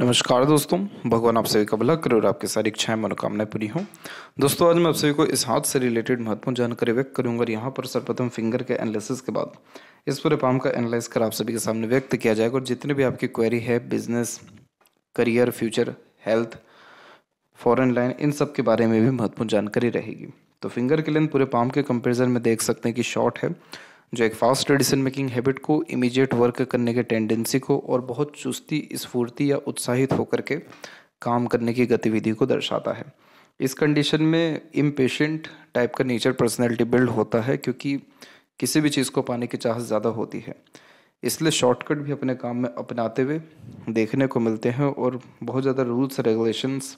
नमस्कार दोस्तों भगवान आप सभी का भला करे और आपकी सारी इच्छाएं मनोकामनाएं पूरी हों दोस्तों आज मैं आप सभी को इस हाथ से रिलेटेड महत्वपूर्ण जानकारी व्यक्त करूंगा और यहाँ पर सर्वप्रथम फिंगर के एनालिसिस के बाद इस पूरे पाम का एनालाइज कर आप सभी के सामने व्यक्त किया जाएगा और जितने भी आपकी क्वेरी है business career future health foreign line इन सब के बारे में भी महत्वपूर्ण जानकारी रहेगी तो फिंगर के लेंथ पूरे पाम के कंपेरिजन में देख सकते हैं कि शॉर्ट है जो एक फास्ट डिसीजन मेकिंग हैबिट को इमीडिएट वर्क करने के टेंडेंसी को और बहुत चुस्ती स्फूर्ति या उत्साहित होकर के काम करने की गतिविधि को दर्शाता है इस कंडीशन में इम्पेशेंट टाइप का नेचर पर्सनैलिटी बिल्ड होता है क्योंकि किसी भी चीज़ को पाने की चाहत ज़्यादा होती है इसलिए शॉर्टकट भी अपने काम में अपनाते हुए देखने को मिलते हैं और बहुत ज़्यादा रूल्स रेगुलेशंस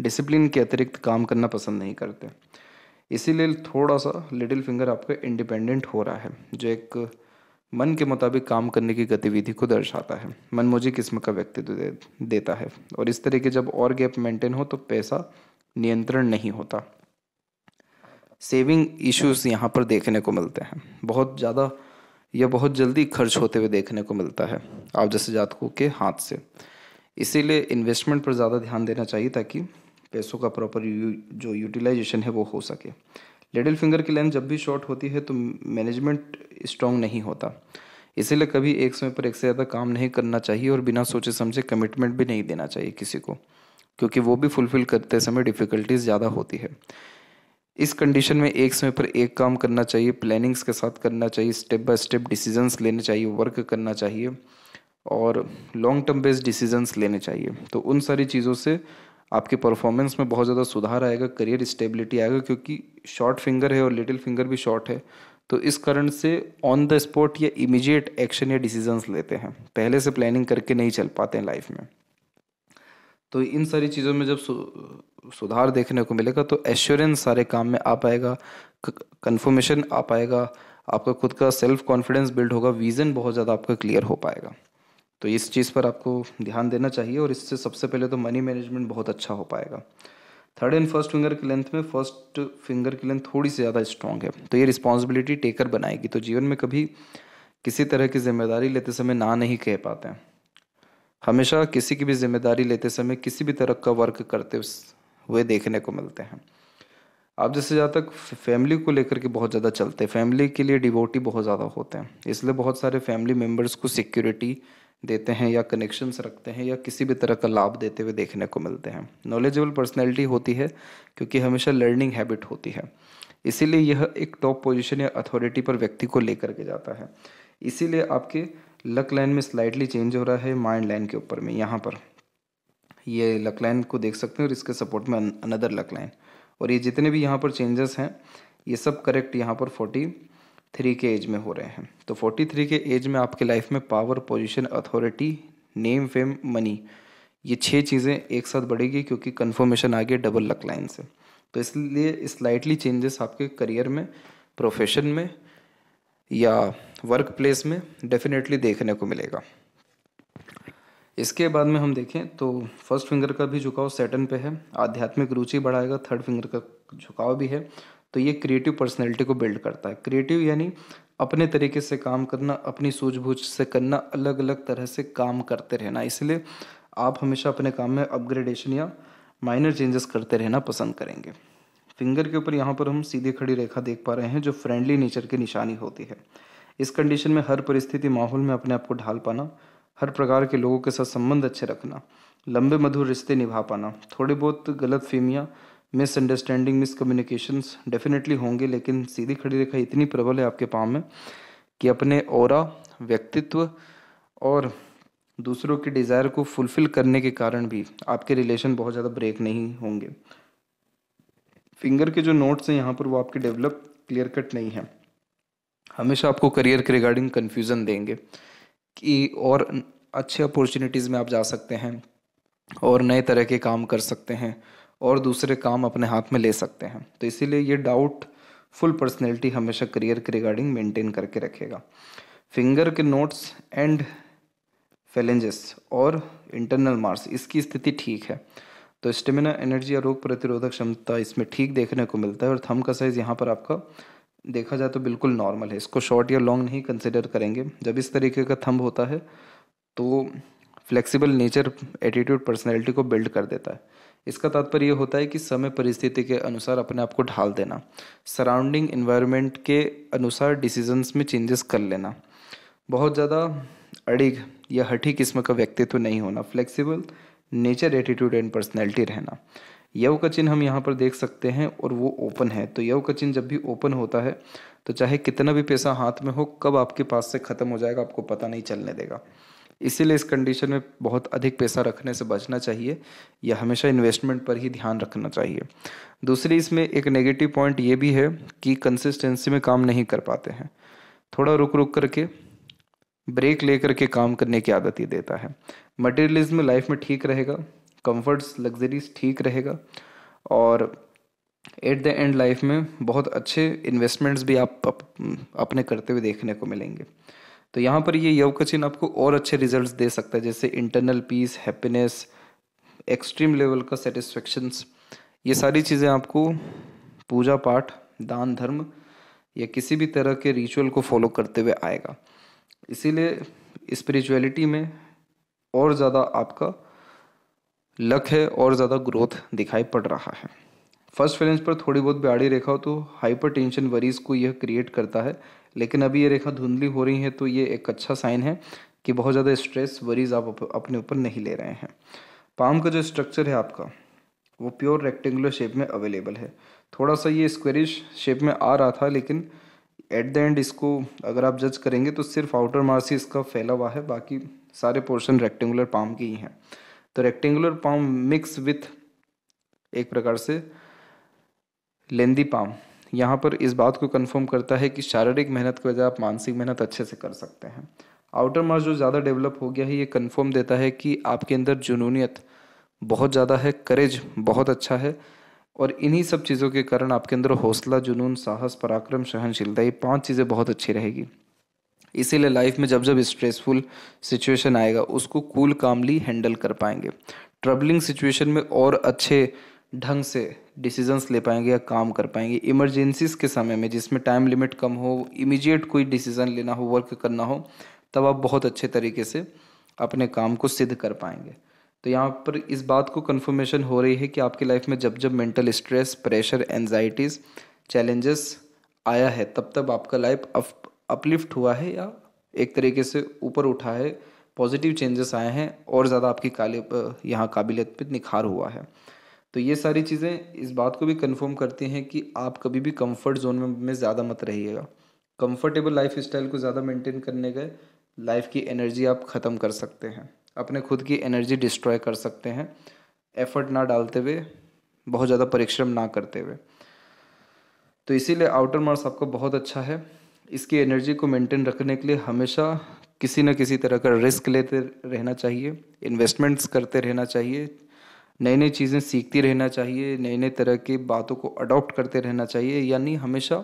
डिसिप्लिन के अतिरिक्त काम करना पसंद नहीं करते इसीलिए थोड़ा सा लिटिल फिंगर आपका इंडिपेंडेंट हो रहा है जो एक मन के मुताबिक काम करने की गतिविधि को दर्शाता है मन मुझे किस्म का व्यक्तित्व दे, देता है और इस तरह के जब और गैप मेंटेन हो तो पैसा नियंत्रण नहीं होता सेविंग इश्यूज यहाँ पर देखने को मिलते हैं बहुत ज़्यादा या बहुत जल्दी खर्च होते हुए देखने को मिलता है आप जैसे जातकों के हाथ से इसीलिए इन्वेस्टमेंट पर ज़्यादा ध्यान देना चाहिए ताकि पैसों का प्रॉपर जो यूटिलाइजेशन है वो हो सके लिडिल फिंगर की लेंथ जब भी शॉर्ट होती है तो मैनेजमेंट स्ट्रॉन्ग नहीं होता इसीलिए कभी एक समय पर एक से ज़्यादा काम नहीं करना चाहिए और बिना सोचे समझे कमिटमेंट भी नहीं देना चाहिए किसी को क्योंकि वो भी फुलफिल करते समय डिफ़िकल्टीज ज़्यादा होती है इस कंडीशन में एक समय पर एक काम करना चाहिए प्लानिंग्स के साथ करना चाहिए स्टेप बाय स्टेप डिसीजंस लेने चाहिए वर्क करना चाहिए और लॉन्ग टर्म बेस्ड डिसीजंस लेने चाहिए तो उन सारी चीज़ों से आपके परफॉर्मेंस में बहुत ज़्यादा सुधार आएगा करियर स्टेबिलिटी आएगा क्योंकि शॉर्ट फिंगर है और लिटिल फिंगर भी शॉर्ट है तो इस कारण से ऑन द स्पॉट या इमिजिएट एक्शन या डिसीजंस लेते हैं पहले से प्लानिंग करके नहीं चल पाते हैं लाइफ में तो इन सारी चीज़ों में जब सुधार देखने को मिलेगा तो एश्योरेंस सारे काम में आ पाएगा कन्फर्मेशन आ पाएगा आपका खुद का सेल्फ कॉन्फिडेंस बिल्ड होगा विज़न बहुत ज़्यादा आपका क्लियर हो पाएगा तो इस चीज़ पर आपको ध्यान देना चाहिए और इससे सबसे पहले तो मनी मैनेजमेंट बहुत अच्छा हो पाएगा थर्ड एंड फर्स्ट फिंगर की लेंथ में फर्स्ट फिंगर की लेंथ थोड़ी सी ज़्यादा स्ट्रांग है तो ये रिस्पॉन्सिबिलिटी टेकर बनाएगी तो जीवन में कभी किसी तरह की जिम्मेदारी लेते समय ना नहीं कह पाते हैं हमेशा किसी की भी जिम्मेदारी लेते समय किसी भी तरह का वर्क करते हुए देखने को मिलते हैं आप जैसे जहाँ तक फैमिली को लेकर के बहुत ज़्यादा चलते हैं फैमिली के लिए डिवोटी बहुत ज़्यादा होते हैं इसलिए बहुत सारे फैमिली मेम्बर्स को सिक्योरिटी देते हैं या कनेक्शंस रखते हैं या किसी भी तरह का लाभ देते हुए देखने को मिलते हैं नॉलेजेबल पर्सनैलिटी होती है क्योंकि हमेशा लर्निंग हैबिट होती है इसीलिए यह एक टॉप पोजिशन या अथॉरिटी पर व्यक्ति को लेकर के जाता है इसीलिए आपके लक लाइन में स्लाइटली चेंज हो रहा है माइंड लाइन के ऊपर में यहाँ पर ये लक लाइन को देख सकते हैं और इसके सपोर्ट में अनदर लक लाइन और ये जितने भी यहाँ पर चेंजेस हैं ये सब करेक्ट यहाँ पर फोर्टी थ्री के एज में हो रहे हैं तो फोर्टी थ्री के एज में आपके लाइफ में power position authority name fame money ये छः चीज़ें एक साथ बढ़ेगी क्योंकि कन्फर्मेशन आ गया डबल लक लाइन से तो इसलिए स्लाइटली चेंजेस आपके करियर में प्रोफेशन में या वर्क प्लेस में डेफिनेटली देखने को मिलेगा इसके बाद में हम देखें तो फर्स्ट फिंगर का भी झुकाव सेटन पे है आध्यात्मिक रुचि बढ़ाएगा थर्ड फिंगर का झुकाव भी है तो ये क्रिएटिव पर्सनैलिटी को बिल्ड करता है क्रिएटिव यानी अपने तरीके से काम करना अपनी सूझबूझ से करना अलग अलग तरह से काम करते रहना इसलिए आप हमेशा अपने काम में अपग्रेडेशन या माइनर चेंजेस करते रहना पसंद करेंगे फिंगर के ऊपर यहाँ पर हम सीधी खड़ी रेखा देख पा रहे हैं जो फ्रेंडली नेचर की निशानी होती है इस कंडीशन में हर परिस्थिति माहौल में अपने आप को ढाल पाना हर प्रकार के लोगों के साथ संबंध अच्छे रखना लंबे मधुर रिश्ते निभा पाना थोड़ी बहुत गलत फहमियाँ मिसअंडरस्टैंडिंग मिसकम्युनिकेशंस डेफिनेटली होंगे लेकिन सीधी खड़ी रेखा इतनी प्रबल है आपके पाँव में कि अपने और व्यक्तित्व और दूसरों के डिज़ायर को फुलफिल करने के कारण भी आपके रिलेशन बहुत ज़्यादा ब्रेक नहीं होंगे फिंगर के जो नोट्स हैं यहाँ पर वो आपके डेवलप क्लियर कट नहीं है हमेशा आपको करियर के रिगार्डिंग कन्फ्यूज़न देंगे कि और अच्छे अपॉर्चुनिटीज़ में आप जा सकते हैं और नए तरह के काम कर सकते हैं और दूसरे काम अपने हाथ में ले सकते हैं तो इसीलिए ये डाउट फुल पर्सनैलिटी हमेशा करियर के रिगार्डिंग मेंटेन करके रखेगा फिंगर के नोट्स एंड फेलेंजेस और इंटरनल मार्स इसकी स्थिति ठीक है तो स्टेमिना एनर्जी या रोग प्रतिरोधक क्षमता इसमें ठीक देखने को मिलता है और थम का साइज़ यहाँ पर आपका देखा जाए तो बिल्कुल नॉर्मल है इसको शॉर्ट या लॉन्ग नहीं कंसिडर करेंगे जब इस तरीके का थंब होता है तो फ्लेक्सिबल नेचर एटीट्यूड पर्सनैलिटी को बिल्ड कर देता है इसका तात्पर्य ये होता है कि समय परिस्थिति के अनुसार अपने आप को ढाल देना सराउंडिंग इन्वायरमेंट के अनुसार डिसीजंस में चेंजेस कर लेना बहुत ज़्यादा अड़िग या हठी किस्म का व्यक्तित्व नहीं होना flexible nature attitude and personality रहना यव का चिन्ह हम यहाँ पर देख सकते हैं और वो ओपन है तो यव का चिन्ह जब भी ओपन होता है तो चाहे कितना भी पैसा हाथ में हो कब आपके पास से ख़त्म हो जाएगा आपको पता नहीं चलने देगा इसीलिए इस कंडीशन में बहुत अधिक पैसा रखने से बचना चाहिए या हमेशा इन्वेस्टमेंट पर ही ध्यान रखना चाहिए दूसरी इसमें एक नेगेटिव पॉइंट ये भी है कि कंसिस्टेंसी में काम नहीं कर पाते हैं थोड़ा रुक रुक करके ब्रेक ले करके काम करने की आदत ही देता है मटेरियलिज्म लाइफ में ठीक रहेगा कंफर्ट्स लग्जरीज ठीक रहेगा और एट द एंड लाइफ में बहुत अच्छे इन्वेस्टमेंट्स भी आप अप, अपने करते हुए देखने को मिलेंगे तो यहाँ पर ये यव का चिन्ह आपको और अच्छे रिजल्ट्स दे सकता है जैसे internal peace happiness extreme level का सेटिस्फेक्शंस ये सारी चीज़ें आपको पूजा पाठ दान धर्म या किसी भी तरह के रिचुअल को फॉलो करते हुए आएगा इसीलिए स्पिरिचुअलिटी में और ज़्यादा आपका लक है और ज़्यादा ग्रोथ दिखाई पड़ रहा है फर्स्ट फाइनेंस पर थोड़ी बहुत ब्याड़ी रेखा हो तो हाइपर टेंशन वरीज को यह क्रिएट करता है लेकिन अभी ये रेखा धुंधली हो रही है तो ये एक अच्छा साइन है कि बहुत ज़्यादा स्ट्रेस वरीज आप अपने ऊपर नहीं ले रहे हैं पाम का जो स्ट्रक्चर है आपका वो प्योर रेक्टेंगुलर शेप में अवेलेबल है थोड़ा सा ये स्क्वेरिश शेप में आ रहा था लेकिन एट द एंड इसको अगर आप जज करेंगे तो सिर्फ आउटर मार्स ही इसका फैला हुआ है बाकी सारे पोर्शन रेक्टेंगुलर पाम के ही हैं तो रेक्टेंगुलर पाम मिक्स विथ एक प्रकार से लेंदी पाम यहाँ पर इस बात को कन्फर्म करता है कि शारीरिक मेहनत के वजह आप मानसिक मेहनत अच्छे से कर सकते हैं आउटर मार्च जो ज़्यादा डेवलप हो गया है ये कन्फर्म देता है कि आपके अंदर जुनूनीत बहुत ज़्यादा है करेज बहुत अच्छा है और इन्हीं सब चीज़ों के कारण आपके अंदर हौसला जुनून साहस पराक्रम सहनशीलता ये पांच चीज़ें बहुत अच्छी रहेगी इसीलिए लाइफ में जब जब स्ट्रेसफुल सिचुएशन आएगा उसको कूल कामली हैंडल कर पाएंगे ट्रबलिंग सिचुएशन में और अच्छे ढंग से डिसीजंस ले पाएंगे या काम कर पाएंगे इमरजेंसीज के समय में जिसमें टाइम लिमिट कम हो इमीडिएट कोई डिसीज़न लेना हो वर्क करना हो तब आप बहुत अच्छे तरीके से अपने काम को सिद्ध कर पाएंगे तो यहाँ पर इस बात को कन्फर्मेशन हो रही है कि आपकी लाइफ में जब जब mental stress pressure anxieties challenges आया है तब तब आपका लाइफ अपलिफ्ट हुआ है या एक तरीके से ऊपर उठा है पॉजिटिव चेंजेस आए हैं और ज़्यादा आपकी काले यहाँ काबिलियत पर निखार हुआ है तो ये सारी चीज़ें इस बात को भी कंफर्म करती हैं कि आप कभी भी कंफर्ट जोन में, में ज़्यादा मत रहिएगा कंफर्टेबल लाइफ स्टाइल को ज़्यादा मेंटेन करने गए लाइफ की एनर्जी आप ख़त्म कर सकते हैं अपने खुद की एनर्जी डिस्ट्रॉय कर सकते हैं एफर्ट ना डालते हुए बहुत ज़्यादा परिश्रम ना करते हुए तो इसीलिए आउटर मार्स आपका बहुत अच्छा है इसकी एनर्जी को मेंटेन रखने के लिए हमेशा किसी न किसी तरह का रिस्क लेते रहना चाहिए इन्वेस्टमेंट्स करते रहना चाहिए नई नई चीज़ें सीखती रहना चाहिए नई नई तरह की बातों को अडॉप्ट करते रहना चाहिए यानी हमेशा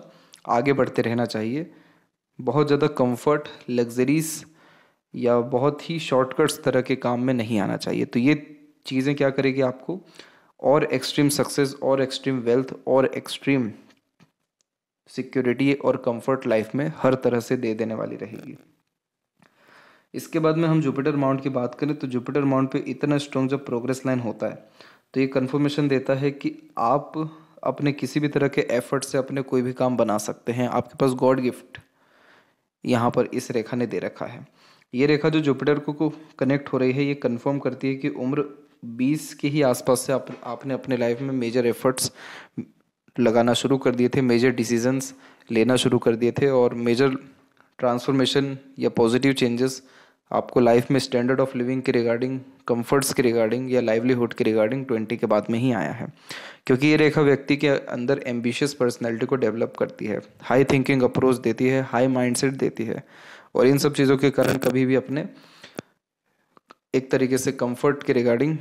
आगे बढ़ते रहना चाहिए बहुत ज़्यादा कंफर्ट लग्जरीज या बहुत ही शॉर्टकट्स तरह के काम में नहीं आना चाहिए तो ये चीज़ें क्या करेगी आपको और एक्सट्रीम सक्सेस और एक्सट्रीम वेल्थ और एक्सट्रीम सिक्योरिटी और कंफर्ट लाइफ में हर तरह से दे देने वाली रहेगी इसके बाद में हम जुपिटर माउंट की बात करें तो जुपिटर माउंट पे इतना स्ट्रॉन्ग जब प्रोग्रेस लाइन होता है तो ये कन्फर्मेशन देता है कि आप अपने किसी भी तरह के एफर्ट से अपने कोई भी काम बना सकते हैं आपके पास गॉड गिफ्ट यहाँ पर इस रेखा ने दे रखा है ये रेखा जो जुपिटर को, कनेक्ट हो रही है ये कन्फर्म करती है कि उम्र बीस के ही आसपास से आप आपने अपने लाइफ में मेजर एफर्ट्स लगाना शुरू कर दिए थे मेजर डिसीजंस लेना शुरू कर दिए थे और मेजर ट्रांसफॉर्मेशन या पॉजिटिव चेंजेस आपको लाइफ में स्टैंडर्ड ऑफ लिविंग के रिगार्डिंग कंफर्ट्स के रिगार्डिंग या लाइवलीहुड के रिगार्डिंग ट्वेंटी के बाद में ही आया है क्योंकि ये रेखा व्यक्ति के अंदर एम्बिशियस पर्सनैलिटी को डेवलप करती है हाई थिंकिंग अप्रोच देती है हाई माइंडसेट देती है और इन सब चीज़ों के कारण कभी भी अपने एक तरीके से कंफर्ट के रिगार्डिंग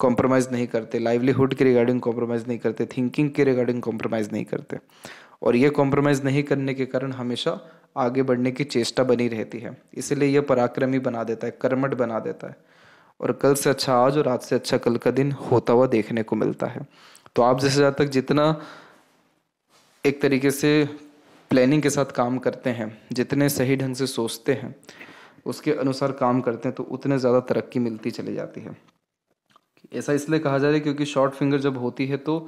कॉम्प्रोमाइज़ नहीं करते लाइवलीहुड के रिगार्डिंग कॉम्प्रोमाइज़ नहीं करते थिंकिंग के रिगार्डिंग कॉम्प्रोमाइज़ नहीं करते और ये कॉम्प्रोमाइज़ नहीं करने के कारण हमेशा आगे बढ़ने की चेष्टा बनी रहती है इसलिए यह पराक्रमी बना देता है कर्मठ बना देता है और कल से अच्छा आज और आज से अच्छा कल का दिन होता हुआ देखने को मिलता है तो आप जैसे जहाँ तक जितना एक तरीके से प्लानिंग के साथ काम करते हैं जितने सही ढंग से सोचते हैं उसके अनुसार काम करते हैं तो उतने ज़्यादा तरक्की मिलती चली जाती है ऐसा इसलिए कहा जा रहा है क्योंकि शॉर्ट फिंगर जब होती है तो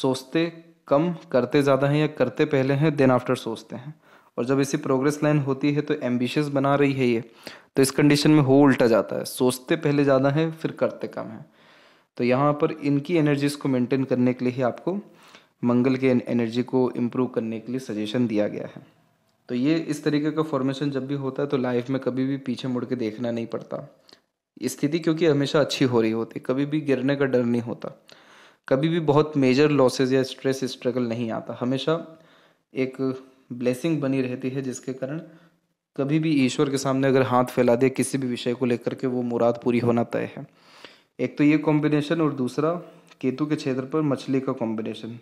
सोचते कम करते ज़्यादा हैं या करते पहले हैं देन आफ्टर सोचते हैं और जब ऐसी प्रोग्रेस लाइन होती है तो एम्बिशियस बना रही है ये तो इस कंडीशन में हो उल्टा जाता है सोचते पहले ज़्यादा है फिर करते कम है तो यहाँ पर इनकी एनर्जीज़ को मेंटेन करने के लिए ही आपको मंगल के एनर्जी को इम्प्रूव करने के लिए सजेशन दिया गया है तो ये इस तरीके का फॉर्मेशन जब भी होता है तो लाइफ में कभी भी पीछे मुड़ के देखना नहीं पड़ता स्थिति क्योंकि हमेशा अच्छी हो रही होती कभी भी गिरने का डर नहीं होता कभी भी बहुत मेजर लॉसेज या स्ट्रेस स्ट्रगल नहीं आता हमेशा एक ब्लेसिंग बनी रहती है जिसके कारण कभी भी ईश्वर के सामने अगर हाथ फैला दे किसी भी विषय को लेकर के वो मुराद पूरी होना तय है एक तो ये कॉम्बिनेशन और दूसरा केतु के क्षेत्र पर मछली का कॉम्बिनेशन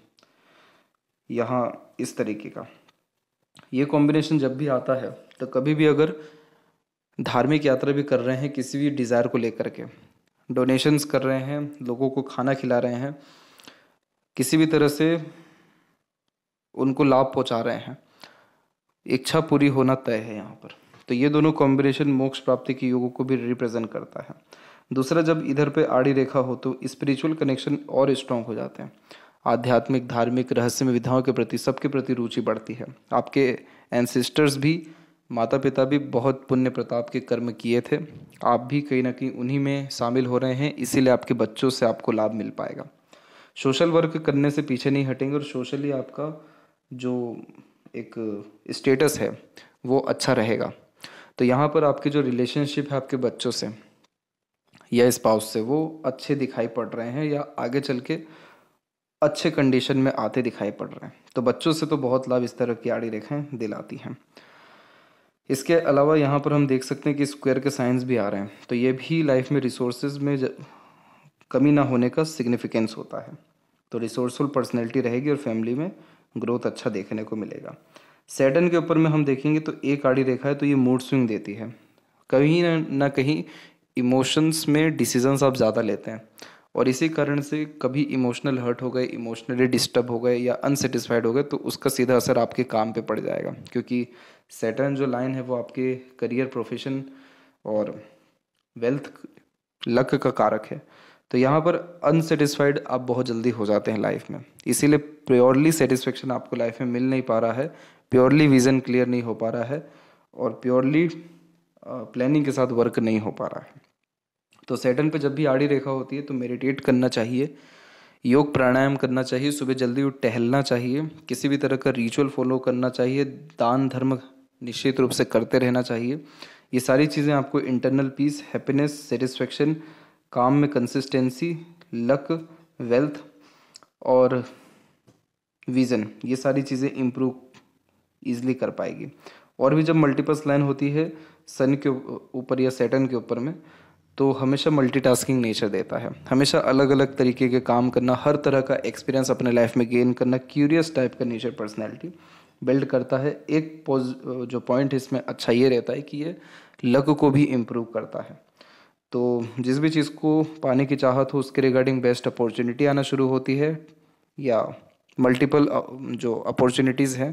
यहाँ इस तरीके का ये कॉम्बिनेशन जब भी आता है तो कभी भी अगर धार्मिक यात्रा भी कर रहे हैं किसी भी डिज़ायर को लेकर के डोनेशंस कर रहे हैं लोगों को खाना खिला रहे हैं किसी भी तरह से उनको लाभ पहुंचा रहे हैं इच्छा पूरी होना तय है यहाँ पर तो ये दोनों कॉम्बिनेशन मोक्ष प्राप्ति के योग को भी रिप्रेजेंट करता है दूसरा जब इधर पे आड़ी रेखा हो तो स्पिरिचुअल कनेक्शन और स्ट्रांग हो जाते हैं आध्यात्मिक धार्मिक रहस्यमय विधाओं के प्रति सबके प्रति रुचि बढ़ती है आपके एनसिस्टर्स भी माता पिता भी बहुत पुण्य प्रताप के कर्म किए थे आप भी कहीं ना कहीं उन्हीं में शामिल हो रहे हैं इसीलिए आपके बच्चों से आपको लाभ मिल पाएगा सोशल वर्क करने से पीछे नहीं हटेंगे और सोशली आपका जो एक स्टेटस है वो अच्छा रहेगा तो यहाँ पर आपके जो रिलेशनशिप है आपके बच्चों से या स्पाउस से वो अच्छे दिखाई पड़ रहे हैं या आगे चल के अच्छे कंडीशन में आते दिखाई पड़ रहे हैं तो बच्चों से तो बहुत लाभ इस तरह की आड़ी रेखाएं दिलाती हैं इसके अलावा यहाँ पर हम देख सकते हैं कि स्क्वायर के साइंस भी आ रहे हैं तो ये भी लाइफ में रिसोर्सेज में कमी ना होने का सिग्निफिकेंस होता है तो रिसोर्सफुल पर्सनैलिटी रहेगी और फैमिली में ग्रोथ अच्छा देखने को मिलेगा सैटन के ऊपर में हम देखेंगे तो एक आड़ी रेखा है तो ये मूड स्विंग देती है कहीं ना ना कहीं इमोशंस में डिसीजंस आप ज़्यादा लेते हैं और इसी कारण से कभी इमोशनल हर्ट हो गए इमोशनली डिस्टर्ब हो गए या अनसेटिस्फाइड हो गए तो उसका सीधा असर आपके काम पे पड़ जाएगा क्योंकि सैटर्न जो लाइन है वो आपके करियर प्रोफेशन और वेल्थ लक का कारक है तो यहाँ पर अनसेटिस्फाइड आप बहुत जल्दी हो जाते हैं लाइफ में इसीलिए प्योरली सेटिस्फेक्शन आपको लाइफ में मिल नहीं पा रहा है प्योरली विज़न क्लियर नहीं हो पा रहा है और प्योरली प्लानिंग के साथ वर्क नहीं हो पा रहा है तो सेटन पे जब भी आड़ी रेखा होती है तो मेडिटेट करना चाहिए योग प्राणायाम करना चाहिए सुबह जल्दी उठ टहलना चाहिए किसी भी तरह का रिचुअल फॉलो करना चाहिए दान धर्म निश्चित रूप से करते रहना चाहिए ये सारी चीज़ें आपको इंटरनल पीस हैप्पीनेस सेटिस्फेक्शन काम में कंसिस्टेंसी लक वेल्थ और विज़न ये सारी चीज़ें इम्प्रूव ईजिली कर पाएगी और भी जब मल्टीपल्स लाइन होती है सन के ऊपर या सेटन के ऊपर में तो हमेशा मल्टीटास्किंग नेचर देता है हमेशा अलग अलग तरीके के काम करना हर तरह का एक्सपीरियंस अपने लाइफ में गेन करना क्यूरियस टाइप का नेचर पर्सनैलिटी बिल्ड करता है एक पॉज जो पॉइंट इसमें अच्छा ये रहता है कि ये लक को भी इम्प्रूव करता है तो जिस भी चीज़ को पाने की चाहत हो उसके रिगार्डिंग बेस्ट अपॉर्चुनिटी आना शुरू होती है या मल्टीपल जो अपॉर्चुनिटीज़ हैं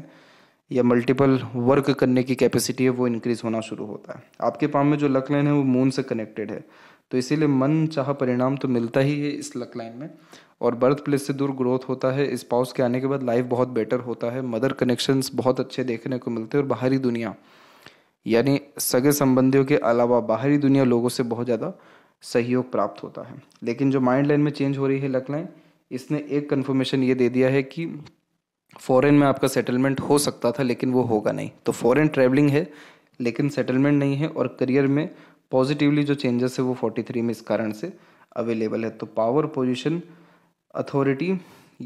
या मल्टीपल वर्क करने की कैपेसिटी है वो इंक्रीज होना शुरू होता है आपके पाम में जो लक लाइन है वो मून से कनेक्टेड है तो इसीलिए मन चाह परिणाम तो मिलता ही है इस लक लाइन में और बर्थ प्लेस से दूर ग्रोथ होता है स्पाउस के आने के बाद लाइफ बहुत बेटर होता है मदर कनेक्शंस बहुत अच्छे देखने को मिलते हैं और बाहरी दुनिया यानी सगे संबंधियों के अलावा बाहरी दुनिया लोगों से बहुत ज़्यादा सहयोग प्राप्त होता है लेकिन जो माइंड लाइन में चेंज हो रही है लक लाइन इसने एक कन्फर्मेशन ये दे दिया है कि फॉरेन में आपका सेटलमेंट हो सकता था लेकिन वो होगा नहीं तो फॉरेन ट्रैवलिंग है लेकिन सेटलमेंट नहीं है और करियर में पॉजिटिवली जो चेंजेस है वो फोर्टी थ्री में इस कारण से अवेलेबल है तो पावर पोजिशन अथॉरिटी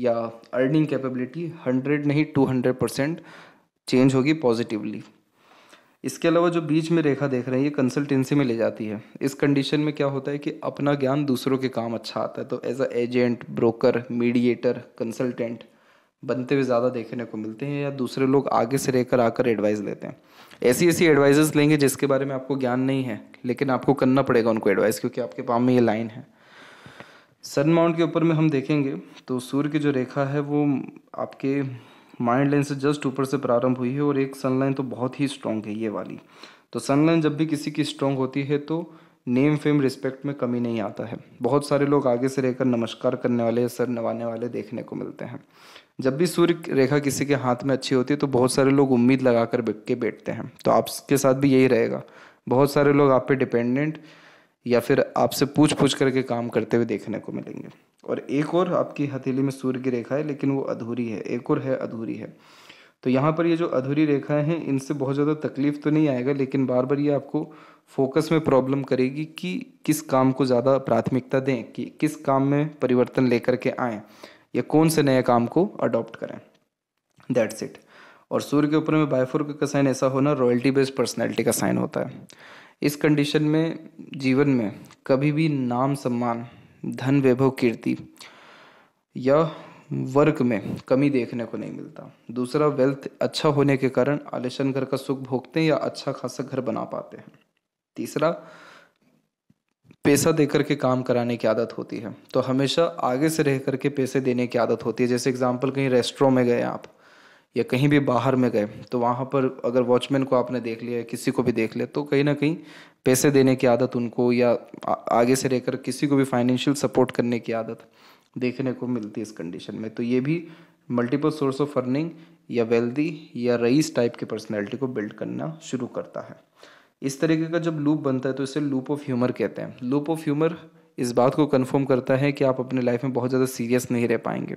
या अर्निंग कैपेबिलिटी हंड्रेड नहीं टू हंड्रेड परसेंट चेंज होगी पॉजिटिवली इसके अलावा जो बीच में रेखा देख रहे हैं ये कंसल्टेंसी में ले जाती है इस कंडीशन में क्या होता है कि अपना ज्ञान दूसरों के काम अच्छा आता है तो as a agent broker mediator consultant बनते हुए ज़्यादा देखने को मिलते हैं या दूसरे लोग आगे से रहकर आकर एडवाइस लेते हैं ऐसी ऐसी एडवाइजेस लेंगे जिसके बारे में आपको ज्ञान नहीं है लेकिन आपको करना पड़ेगा उनको एडवाइस क्योंकि आपके पाम में ये लाइन है सन माउंट के ऊपर में हम देखेंगे तो सूर्य की जो रेखा है वो आपके माइंड लाइन से जस्ट ऊपर से प्रारंभ हुई है और एक सनलाइन तो बहुत ही स्ट्रॉन्ग है ये वाली तो सनलाइन जब भी किसी की स्ट्रॉन्ग होती है तो नेम फेम रिस्पेक्ट में कमी नहीं आता है बहुत सारे लोग आगे से रहकर नमस्कार करने वाले सर नवाने वाले देखने को मिलते हैं जब भी सूर्य रेखा किसी के हाथ में अच्छी होती है तो बहुत सारे लोग उम्मीद लगा कर के बैठते हैं तो आपके साथ भी यही रहेगा बहुत सारे लोग आप पे डिपेंडेंट या फिर आपसे पूछ पूछ करके काम करते हुए देखने को मिलेंगे और एक और आपकी हथेली में सूर्य की रेखा है लेकिन वो अधूरी है एक और है अधूरी है तो यहाँ पर ये जो अधूरी रेखाएं हैं इनसे बहुत ज़्यादा तकलीफ तो नहीं आएगा लेकिन बार बार ये आपको फोकस में प्रॉब्लम करेगी कि किस काम को ज़्यादा प्राथमिकता दें कि किस काम में परिवर्तन लेकर के आएँ या कौन से नए काम को अडॉप्ट करें दैट्स इट और सूर्य के ऊपर में बायफोर का साइन ऐसा होना रॉयल्टी बेस्ड पर्सनैलिटी का साइन होता है इस कंडीशन में जीवन में कभी भी नाम सम्मान धन वैभव कीर्ति या वर्क में कमी देखने को नहीं मिलता दूसरा वेल्थ अच्छा होने के कारण आलिशन घर का सुख भोगते हैं या अच्छा खासा घर बना पाते हैं तीसरा पैसा देकर के काम कराने की आदत होती है तो हमेशा आगे से रह करके पैसे देने की आदत होती है जैसे एग्जाम्पल कहीं रेस्टोरों में गए आप या कहीं भी बाहर में गए तो वहाँ पर अगर वॉचमैन को आपने देख लिया किसी को भी देख लिया तो कहीं ना कहीं पैसे देने की आदत उनको या आगे से लेकर किसी को भी फाइनेंशियल सपोर्ट करने की आदत देखने को मिलती है इस कंडीशन में तो ये भी मल्टीपल सोर्स ऑफ अर्निंग या वेल्दी या रईस टाइप की पर्सनैलिटी को बिल्ड करना शुरू करता है इस तरीके का जब लूप बनता है तो इसे लूप ऑफ ह्यूमर कहते हैं लूप ऑफ ह्यूमर इस बात को कन्फर्म करता है कि आप अपने लाइफ में बहुत ज़्यादा सीरियस नहीं रह पाएंगे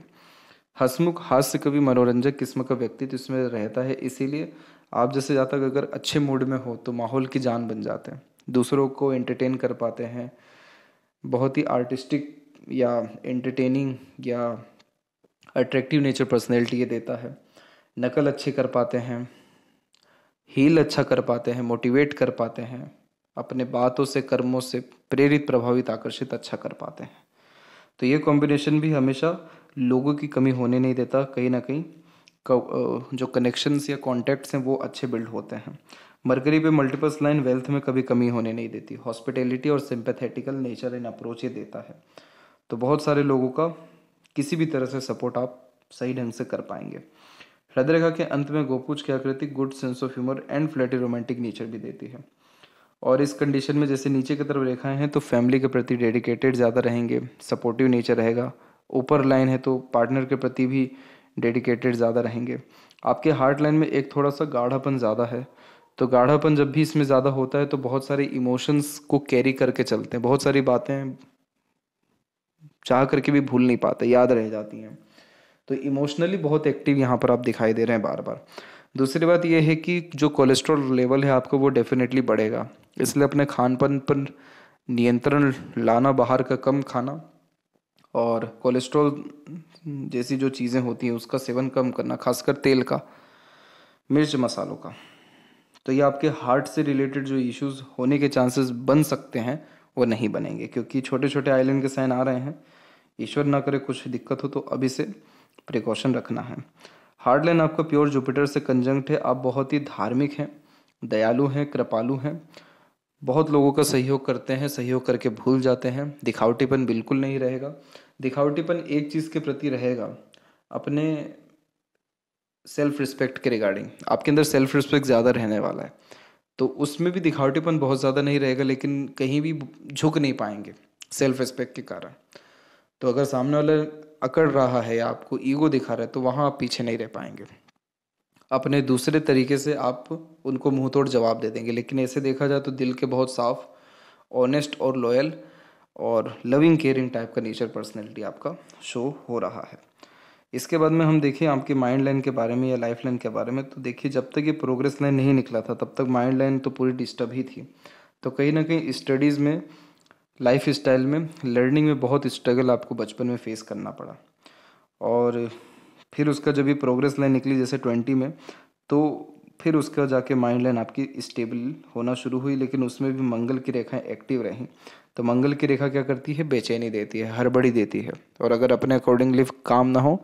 हसमुख हास्य कवि मनोरंजक किस्म का व्यक्तित्व इसमें रहता है इसीलिए आप जैसे जाता अगर अच्छे मूड में हो तो माहौल की जान बन जाते हैं दूसरों को एंटरटेन कर पाते हैं बहुत ही आर्टिस्टिक या एंटरटेनिंग या अट्रैक्टिव नेचर पर्सनैलिटी ये देता है नकल अच्छी कर पाते हैं हील अच्छा कर पाते हैं मोटिवेट कर पाते हैं अपने बातों से कर्मों से प्रेरित प्रभावित आकर्षित अच्छा कर पाते हैं तो ये कॉम्बिनेशन भी हमेशा लोगों की कमी होने नहीं देता कहीं ना कहीं जो कनेक्शंस या कॉन्टैक्ट्स हैं वो अच्छे बिल्ड होते हैं मरकरी पे मल्टीपल्स लाइन वेल्थ में कभी कमी होने नहीं देती हॉस्पिटैलिटी और सिंपैथेटिकल नेचर इन अप्रोच ये देता है तो बहुत सारे लोगों का किसी भी तरह से सपोर्ट आप सही ढंग से कर पाएंगे हृदय रेखा के अंत में गोपूज की आकृति good sense of humour and flirty romantic nature भी देती है और इस कंडीशन में जैसे नीचे की तरफ रेखाएं हैं तो फैमिली के प्रति डेडिकेटेड ज़्यादा रहेंगे सपोर्टिव नेचर रहेगा ऊपर लाइन है तो पार्टनर के प्रति भी डेडिकेटेड ज़्यादा रहेंगे आपके हार्ट लाइन में एक थोड़ा सा गाढ़ापन ज़्यादा है तो गाढ़ापन जब भी इसमें ज़्यादा होता है तो बहुत सारे इमोशंस को कैरी करके चलते हैं बहुत सारी बातें चाह करके भी भूल नहीं पाते याद रह जाती हैं तो इमोशनली बहुत एक्टिव यहाँ पर आप दिखाई दे रहे हैं बार बार दूसरी बात यह है कि जो कोलेस्ट्रॉल लेवल है आपको वो डेफिनेटली बढ़ेगा इसलिए अपने खान पान पर नियंत्रण लाना बाहर का कम खाना और कोलेस्ट्रॉल जैसी जो चीज़ें होती हैं उसका सेवन कम करना खासकर तेल का मिर्च मसालों का तो ये आपके हार्ट से रिलेटेड जो इश्यूज होने के चांसेस बन सकते हैं वो नहीं बनेंगे क्योंकि छोटे छोटे आइलैंड के साइन आ रहे हैं ईश्वर ना करे कुछ दिक्कत हो तो अभी से प्रिकॉशन रखना है हार्ड लाइन आपका प्योर जुपिटर से कंजंक्ट है आप बहुत ही धार्मिक हैं दयालु हैं कृपालु हैं बहुत लोगों का सहयोग करते हैं सहयोग करके भूल जाते हैं दिखावटीपन बिल्कुल नहीं रहेगा दिखावटीपन एक चीज़ के प्रति रहेगा अपने सेल्फ रिस्पेक्ट के रिगार्डिंग आपके अंदर सेल्फ रिस्पेक्ट ज़्यादा रहने वाला है तो उसमें भी दिखावटीपन बहुत ज़्यादा नहीं रहेगा लेकिन कहीं भी झुक नहीं पाएंगे सेल्फ रिस्पेक्ट के कारण तो अगर सामने वाला अकड़ रहा है आपको ईगो दिखा रहा है तो वहाँ आप पीछे नहीं रह पाएंगे अपने दूसरे तरीके से आप उनको मुँह तोड़ जवाब दे देंगे लेकिन ऐसे देखा जाए तो दिल के बहुत साफ़ ऑनेस्ट और लॉयल और लविंग केयरिंग टाइप का नेचर पर्सनैलिटी आपका शो हो रहा है इसके बाद में हम देखें आपके माइंड लाइन के बारे में या लाइफ लाइन के बारे में तो देखिए जब तक ये प्रोग्रेस लाइन नहीं निकला था तब तक माइंड लाइन तो पूरी डिस्टर्ब ही थी तो कहीं ना कहीं स्टडीज़ में लाइफ स्टाइल में लर्निंग में बहुत स्ट्रगल आपको बचपन में फेस करना पड़ा और फिर उसका जब भी प्रोग्रेस लाइन निकली जैसे ट्वेंटी में तो फिर उसका जाके माइंड लाइन आपकी स्टेबल होना शुरू हुई लेकिन उसमें भी मंगल की रेखाएं एक्टिव रहीं तो मंगल की रेखा क्या करती है बेचैनी देती है हड़बड़ी देती है और अगर अपने अकॉर्डिंगली काम ना हो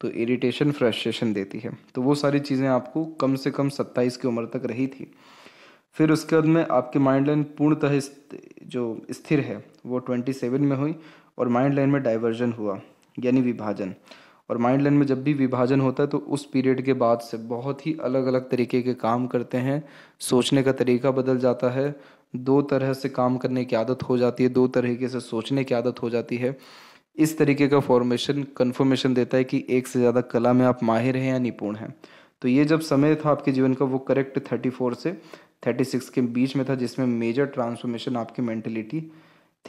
तो इरिटेशन फ्रस्ट्रेशन देती है तो वो सारी चीज़ें आपको कम से कम सत्ताईस की उम्र तक रही थी फिर उसके बाद में आपकी माइंड लाइन पूर्णतः जो स्थिर है वो ट्वेंटी सेवन में हुई और माइंड लाइन में डाइवर्जन हुआ यानी विभाजन और माइंड लैंड में जब भी विभाजन होता है तो उस पीरियड के बाद से बहुत ही अलग अलग तरीके के काम करते हैं सोचने का तरीका बदल जाता है दो तरह से काम करने की आदत हो जाती है दो तरीके से सोचने की आदत हो जाती है इस तरीके का फॉर्मेशन कन्फर्मेशन देता है कि एक से ज़्यादा कला में आप माहिर हैं या निपुण हैं तो ये जब समय था आपके जीवन का वो करेक्ट थर्टी फोर से थर्टी सिक्स के बीच में था जिसमें मेजर ट्रांसफॉर्मेशन आपकी मेंटेलिटी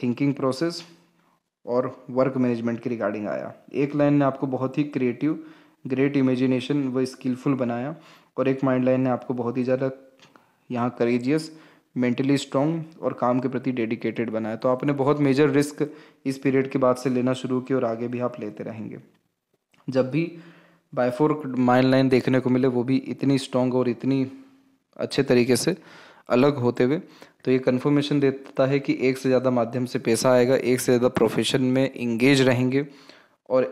थिंकिंग प्रोसेस और वर्क मैनेजमेंट के रिगार्डिंग आया एक लाइन ने आपको बहुत ही क्रिएटिव ग्रेट इमेजिनेशन व स्किलफुल बनाया और एक माइंड लाइन ने आपको बहुत ही ज़्यादा यहाँ करेजियस मेंटली स्ट्रॉन्ग और काम के प्रति डेडिकेटेड बनाया तो आपने बहुत मेजर रिस्क इस पीरियड के बाद से लेना शुरू किया और आगे भी आप लेते रहेंगे जब भी बायफोर माइंड लाइन देखने को मिले वो भी इतनी स्ट्रॉन्ग और इतनी अच्छे तरीके से अलग होते हुए तो ये कन्फर्मेशन देता है कि एक से ज़्यादा माध्यम से पैसा आएगा एक से ज़्यादा प्रोफेशन में इंगेज रहेंगे और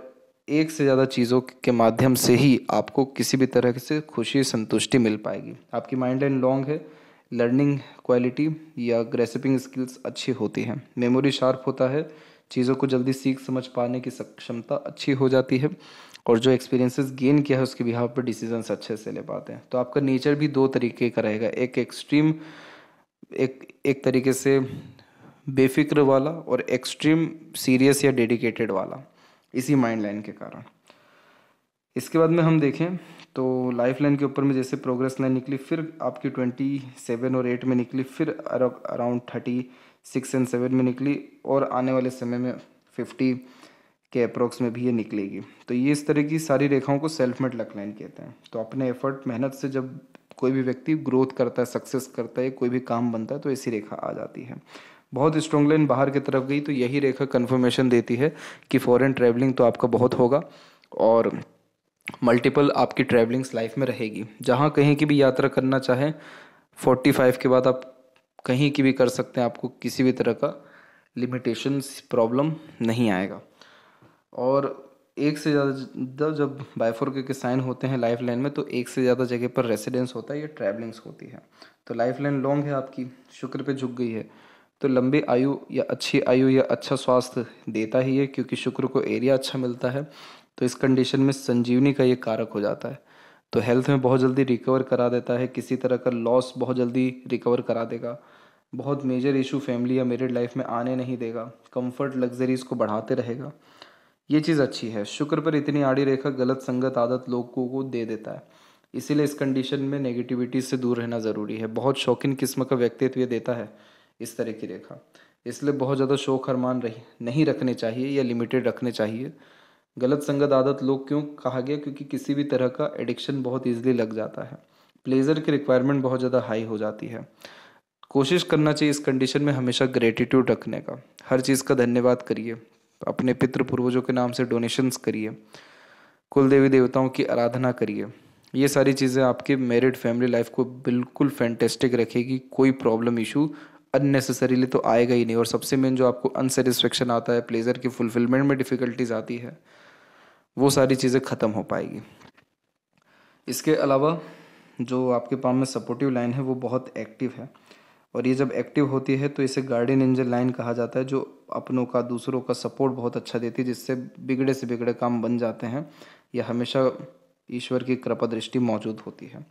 एक से ज़्यादा चीज़ों के माध्यम से ही आपको किसी भी तरह से खुशी संतुष्टि मिल पाएगी आपकी माइंड लाइन लॉन्ग है लर्निंग क्वालिटी या ग्रेसिपिंग स्किल्स अच्छी होती हैं मेमोरी शार्प होता है चीज़ों को जल्दी सीख समझ पाने की सक्षमता अच्छी हो जाती है और जो एक्सपीरियंसेस गेन किया है उसके बिहाव पर डिसीजंस अच्छे से ले पाते हैं तो आपका नेचर भी दो तरीके का रहेगा एक एक्सट्रीम एक एक एक तरीके से बेफिक्र वाला और एक्सट्रीम सीरियस या डेडिकेटेड वाला इसी माइंड लाइन के कारण इसके बाद में हम देखें तो लाइफ लाइन के ऊपर में जैसे प्रोग्रेस लाइन निकली फिर आपकी ट्वेंटी सेवन और एट में निकली फिर around thirty six and seven में निकली और आने वाले समय में फिफ्टी के अप्रोक्स में भी ये निकलेगी तो ये इस तरह की सारी रेखाओं को सेल्फ मेड लक लाइन कहते हैं तो अपने एफर्ट मेहनत से जब कोई भी व्यक्ति ग्रोथ करता है सक्सेस करता है कोई भी काम बनता है तो ऐसी रेखा आ जाती है बहुत स्ट्रॉन्ग लाइन बाहर की तरफ गई तो यही रेखा कन्फर्मेशन देती है कि फॉरेन ट्रैवलिंग तो आपका बहुत होगा और मल्टीपल आपकी ट्रैवलिंग्स लाइफ में रहेगी जहाँ कहीं की भी यात्रा करना चाहें फोर्टी फाइव के बाद आप कहीं की भी कर सकते हैं आपको किसी भी तरह का लिमिटेशंस प्रॉब्लम नहीं आएगा और एक से ज़्यादा जब बाइफोर के साइन होते हैं लाइफ लाइन में तो एक से ज़्यादा जगह पर रेसिडेंस होता है या ट्रैवलिंग्स होती है तो लाइफ लाइन लॉन्ग है आपकी शुक्र पे झुक गई है तो लंबी आयु या अच्छी आयु या अच्छा स्वास्थ्य देता ही है क्योंकि शुक्र को एरिया अच्छा मिलता है तो इस कंडीशन में संजीवनी का ये कारक हो जाता है तो हेल्थ में बहुत जल्दी रिकवर करा देता है किसी तरह का लॉस बहुत जल्दी रिकवर करा देगा बहुत मेजर इशू फैमिली या मेरिड लाइफ में आने नहीं देगा कंफर्ट लग्जरीज़ को बढ़ाते रहेगा ये चीज़ अच्छी है शुक्र पर इतनी आड़ी रेखा गलत संगत आदत लोगों को दे देता है इसीलिए इस कंडीशन में नेगेटिविटी से दूर रहना ज़रूरी है बहुत शौकीन किस्म का व्यक्तित्व ये देता है इस तरह की रेखा इसलिए बहुत ज़्यादा शौक हरमान रही नहीं रखने चाहिए या लिमिटेड रखने चाहिए गलत संगत आदत लोग क्यों कहा गया क्योंकि किसी भी तरह का एडिक्शन बहुत ईजिली लग जाता है प्लेजर की रिक्वायरमेंट बहुत ज़्यादा हाई हो जाती है कोशिश करना चाहिए इस कंडीशन में हमेशा ग्रेटिट्यूड रखने का हर चीज़ का धन्यवाद करिए अपने पितृ पूर्वजों के नाम से डोनेशंस करिए कुल देवी देवताओं की आराधना करिए ये सारी चीज़ें आपके मैरिड फैमिली लाइफ को बिल्कुल फैंटेस्टिक रखेगी कोई प्रॉब्लम इशू अननेसेसरीली तो आएगा ही नहीं और सबसे मेन जो आपको अनसेटिस्फेक्शन आता है प्लेजर की फुलफिलमेंट में डिफ़िकल्टीज आती है वो सारी चीज़ें ख़त्म हो पाएगी इसके अलावा जो आपके पाम में सपोर्टिव लाइन है वो बहुत एक्टिव है और ये जब एक्टिव होती है तो इसे गार्डियन एंजल लाइन कहा जाता है जो अपनों का दूसरों का सपोर्ट बहुत अच्छा देती है जिससे बिगड़े से बिगड़े काम बन जाते हैं यह हमेशा ईश्वर की कृपा दृष्टि मौजूद होती है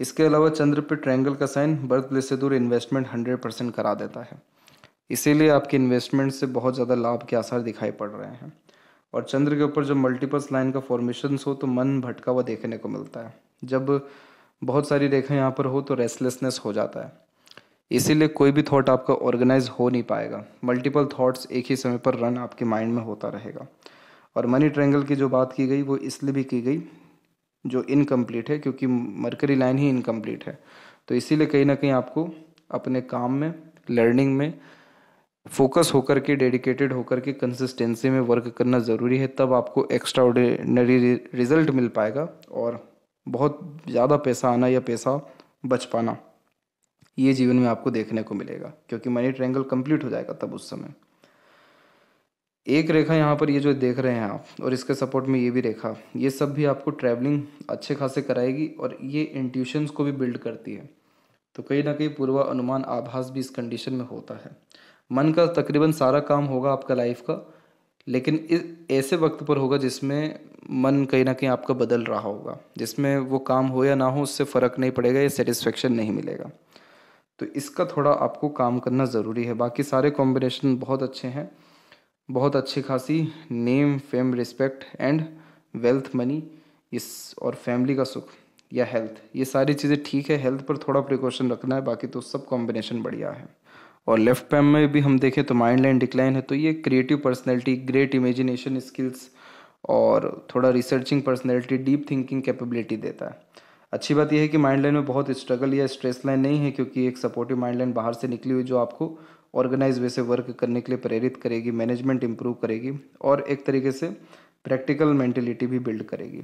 इसके अलावा चंद्र पे ट्रायंगल का साइन बर्थ प्लेस से दूर इन्वेस्टमेंट हंड्रेड परसेंट करा देता है इसीलिए आपके इन्वेस्टमेंट से बहुत ज़्यादा लाभ के आसार दिखाई पड़ रहे हैं और चंद्र के ऊपर जब मल्टीपल्स लाइन का फॉर्मेशन हो तो मन भटका हुआ देखने को मिलता है जब बहुत सारी रेखाएं यहाँ पर हो तो रेस्टलेसनेस हो जाता है इसीलिए कोई भी थॉट आपका ऑर्गेनाइज हो नहीं पाएगा मल्टीपल थॉट्स एक ही समय पर रन आपके माइंड में होता रहेगा और मनी ट्रैंगल की जो बात की गई वो इसलिए भी की गई जो इनकम्प्लीट है क्योंकि मरकरी लाइन ही इनकम्प्लीट है तो इसीलिए कहीं ना कहीं आपको अपने काम में लर्निंग में फोकस होकर के डेडिकेटेड होकर के कंसिस्टेंसी में वर्क करना ज़रूरी है तब आपको एक्स्ट्रा ऑर्डिनरी रिजल्ट मिल पाएगा और बहुत ज़्यादा पैसा आना या पैसा बच पाना ये जीवन में आपको देखने को मिलेगा क्योंकि मनी ट्रायंगल कंप्लीट हो जाएगा तब उस समय एक रेखा यहाँ पर ये जो देख रहे हैं आप और इसके सपोर्ट में ये भी रेखा ये सब भी आपको ट्रैवलिंग अच्छे खासे कराएगी और ये इंट्यूशंस को भी बिल्ड करती है तो कहीं ना कहीं पूर्वा अनुमान आभास भी इस कंडीशन में होता है मन का तकरीबन सारा काम होगा आपका लाइफ का लेकिन इस ऐसे वक्त पर होगा जिसमें मन कहीं ना कहीं आपका बदल रहा होगा जिसमें वो काम हो या ना हो उससे फ़र्क नहीं पड़ेगा या सेटिस्फेक्शन नहीं मिलेगा तो इसका थोड़ा आपको काम करना ज़रूरी है बाकी सारे कॉम्बिनेशन बहुत अच्छे हैं बहुत अच्छी खासी name fame respect and wealth money इस और फैमिली का सुख या हेल्थ ये सारी चीज़ें ठीक है हेल्थ पर थोड़ा प्रिकॉशन रखना है बाकी तो सब कॉम्बिनेशन बढ़िया है और लेफ्ट पैम में भी हम देखें तो माइंड लाइन डिक्लाइन है तो ये creative personality great imagination skills और थोड़ा researching personality deep thinking capability देता है अच्छी बात यह है कि माइंड लाइन में बहुत स्ट्रगल या स्ट्रेस लाइन नहीं है क्योंकि एक सपोर्टिव माइंड लाइन बाहर से निकली हुई जो आपको ऑर्गेनाइज वे से वर्क करने के लिए प्रेरित करेगी मैनेजमेंट इंप्रूव करेगी और एक तरीके से प्रैक्टिकल मेंटेलिटी भी बिल्ड करेगी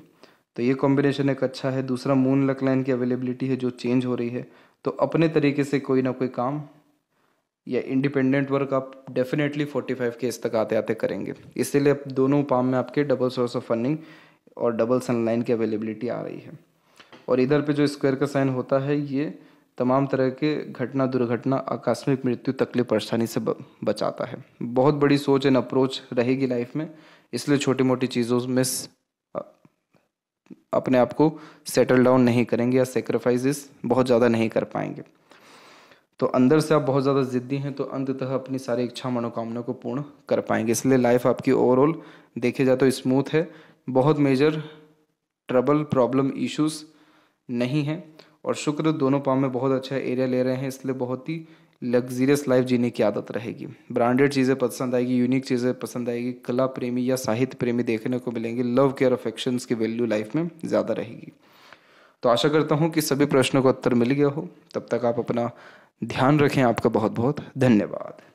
तो ये कॉम्बिनेशन एक अच्छा है दूसरा मून लक लाइन की अवेलेबिलिटी है जो चेंज हो रही है तो अपने तरीके से कोई ना कोई काम या इंडिपेंडेंट वर्क आप डेफिनेटली फाइव के इस तक आते आते करेंगे इसीलिए दोनों पाम में आपके डबल सोर्स ऑफ फंडिंग और डबल सनलाइन की अवेलेबिलिटी आ रही है और इधर पे जो स्क्वायर का साइन होता है ये तमाम तरह के घटना दुर्घटना आकस्मिक मृत्यु तकलीफ परेशानी से बचाता है बहुत बड़ी सोच एंड अप्रोच रहेगी लाइफ में इसलिए छोटी मोटी चीज़ों में अपने आप को सेटल डाउन नहीं करेंगे या सेक्रीफाइजेस बहुत ज़्यादा नहीं कर पाएंगे तो अंदर से आप बहुत ज़्यादा ज़िद्दी हैं तो अंततः अपनी सारी इच्छा मनोकामना को पूर्ण कर पाएंगे इसलिए लाइफ आपकी ओवरऑल देखे जाए तो स्मूथ है बहुत मेजर ट्रबल प्रॉब्लम इश्यूज़ नहीं है और शुक्र दोनों पाँव में बहुत अच्छा एरिया ले रहे हैं इसलिए बहुत ही लग्जीरियस लाइफ जीने की आदत रहेगी ब्रांडेड चीज़ें पसंद आएगी यूनिक चीज़ें पसंद आएगी कला प्रेमी या साहित्य प्रेमी देखने को मिलेंगे लव केयर अफेक्शन की वैल्यू लाइफ में ज़्यादा रहेगी तो आशा करता हूँ कि सभी प्रश्नों का उत्तर मिल गया हो तब तक आप अपना ध्यान रखें आपका बहुत बहुत धन्यवाद